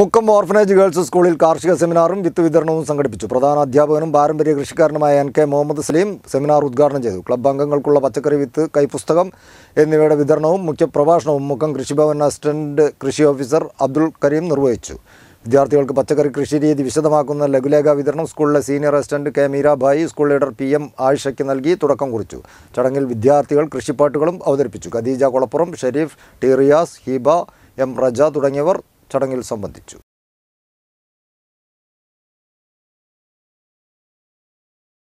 Mukkam orphanage girls സ്കൂളിൽ കാർഷിക സെമിനാറും വിത്ത് വിതരണവും സംഘടിപ്പിച്ചു പ്രധാന അധ്യാപകനും പാരമ്പര്യ കൃഷിക്കാരനുമായ N K Muhammad Salim seminar ഉദ്ഘാടനം ചെയ്തു ക്ലബ്ബ് അംഗങ്ങൾക്കുള്ള പച്ചക്കറി വിത്ത് കൈപുസ്തകം എന്നിവയുടെ വിതരണവും മുഖ്യപ്രഭാഷണവും മുക്കം കൃഷിഭവൻ അസിസ്റ്റന്റ് കൃഷി ഓഫീസർ അബ്ദുൾ കരീം നിർവഹിച്ചു വിദ്യാർത്ഥികൾക്ക് പച്ചക്കറി കൃഷി രീതി വിശദമാക്കുന്ന ലഘുലേഖ വിതരണം സ്കൂളിലെ senior assistant K Meerabai school leader P M ആയിഷയ്ക്ക് നൽകി തുടക്കം കുറിച്ചു ചടങ്ങിൽ വിദ്യാർത്ഥികൾ കൃഷിപ്പാട്ടുകളും അവതരിപ്പിച്ചു ഖദീജ കൊളപ്പുറം ഷെരീഫ് ടിറിയാസ് ഹിബ ഹീബ എം റജ തുടങ്ങിയവർ ചടങ്ങിൽ സംബന്ധിച്ചു